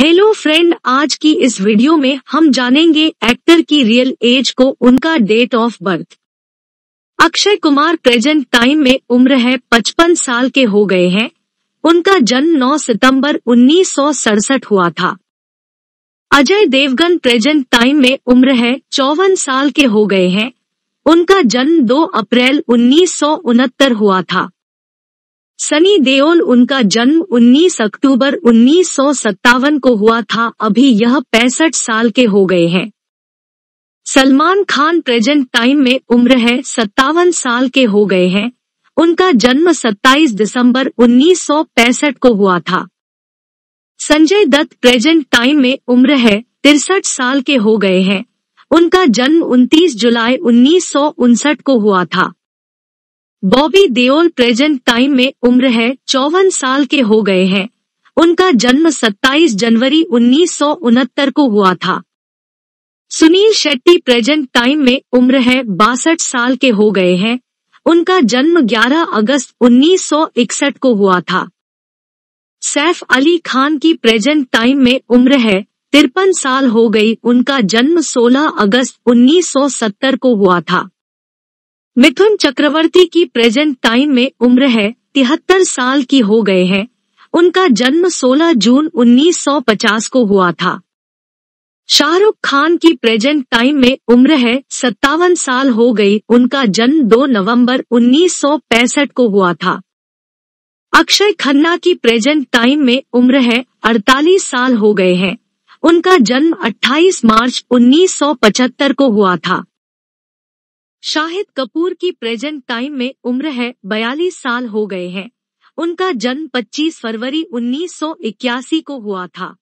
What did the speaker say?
hello friend आज की इस वीडियो में हम जानेंगे एक्टर की रियल एज को उनका date of birth Akshay Kumar present time में उम्र है पचपन साल के हो गए हैं उनका जन्म 9 सितंबर उन्नीस हुआ था अजय देवगन प्रेजेंट टाइम में उम्र है चौवन साल के हो गए हैं उनका जन्म 2 अप्रैल उन्नीस हुआ था सनी देओल उनका जन्म 19 अक्टूबर उन्नीस को हुआ था अभी यह पैंसठ साल के हो गए हैं सलमान खान प्रेजेंट टाइम में उम्र है सत्तावन साल के हो गए हैं उनका जन्म 27 दिसंबर उन्नीस को हुआ था संजय दत्त प्रेजेंट टाइम में उम्र है तिरसठ साल के हो गए हैं उनका जन्म 29 जुलाई उन्नीस को हुआ था बॉबी देओल प्रेजेंट टाइम में उम्र है चौवन साल के हो गए हैं उनका जन्म 27 जनवरी उन्नीस को हुआ था सुनील शेट्टी प्रेजेंट टाइम में उम्र है बासठ साल के हो गए हैं उनका जन्म 11 अगस्त उन्नीस को हुआ था सैफ अली खान की प्रेजेंट टाइम में उम्र है तिरपन साल हो गई उनका जन्म 16 अगस्त 1970 को हुआ था मिथुन चक्रवर्ती की प्रेजेंट टाइम में उम्र है तिहत्तर साल की हो गए हैं उनका जन्म 16 जून 1950 को हुआ था शाहरुख खान की प्रेजेंट टाइम में उम्र है सत्तावन साल हो गई उनका जन्म 2 नवंबर 1965 को हुआ था अक्षय खन्ना की प्रेजेंट टाइम में उम्र है 48 साल हो गए हैं उनका जन्म 28 मार्च 1975 को हुआ था शाहिद कपूर की प्रेजेंट टाइम में उम्र है बयालीस साल हो गए हैं उनका जन्म 25 फरवरी 1981 को हुआ था